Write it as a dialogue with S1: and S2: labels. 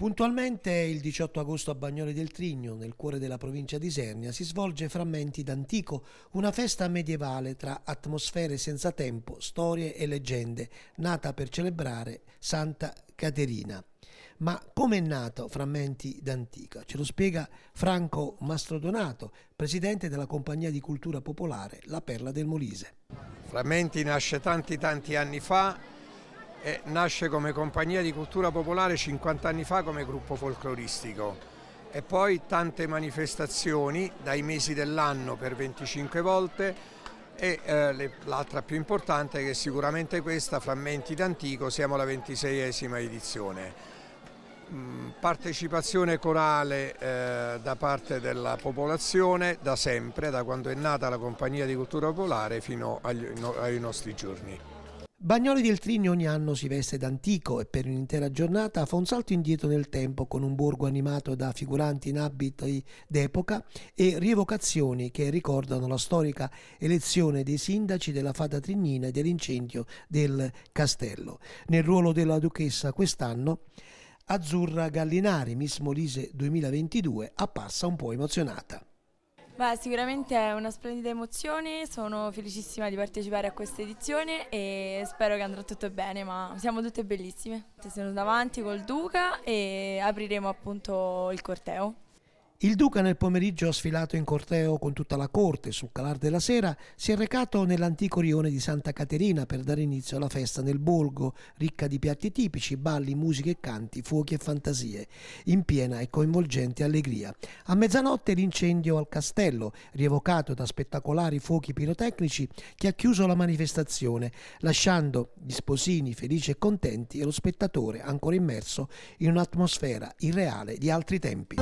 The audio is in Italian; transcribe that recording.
S1: Puntualmente il 18 agosto a Bagnoli del Trigno, nel cuore della provincia di Isernia, si svolge Frammenti d'Antico, una festa medievale tra atmosfere senza tempo, storie e leggende, nata per celebrare Santa Caterina. Ma come è nato Frammenti d'Antico? Ce lo spiega Franco Mastrodonato, presidente della Compagnia di Cultura Popolare La Perla del Molise.
S2: Frammenti nasce tanti tanti anni fa eh, nasce come compagnia di cultura popolare 50 anni fa come gruppo folcloristico e poi tante manifestazioni dai mesi dell'anno per 25 volte e eh, l'altra più importante che è sicuramente questa, Frammenti d'Antico, siamo alla 26esima edizione. Mm, partecipazione corale eh, da parte della popolazione da sempre, da quando è nata la Compagnia di Cultura Popolare fino agli, no, ai nostri giorni.
S1: Bagnoli del Trigno ogni anno si veste d'antico e per un'intera giornata fa un salto indietro nel tempo con un borgo animato da figuranti in abiti d'epoca e rievocazioni che ricordano la storica elezione dei sindaci della fata trignina e dell'incendio del castello. Nel ruolo della duchessa quest'anno Azzurra Gallinari, Miss Molise 2022, appassa un po' emozionata.
S3: Beh, sicuramente è una splendida emozione, sono felicissima di partecipare a questa edizione e spero che andrà tutto bene, ma siamo tutte bellissime. Siamo davanti col Duca e apriremo appunto il corteo.
S1: Il duca nel pomeriggio ha sfilato in corteo con tutta la corte sul calar della sera si è recato nell'antico rione di Santa Caterina per dare inizio alla festa nel Bolgo, ricca di piatti tipici, balli, musiche e canti, fuochi e fantasie, in piena e coinvolgente allegria. A mezzanotte l'incendio al castello, rievocato da spettacolari fuochi pirotecnici, che ha chiuso la manifestazione, lasciando gli sposini felici e contenti e lo spettatore ancora immerso in un'atmosfera irreale di altri tempi.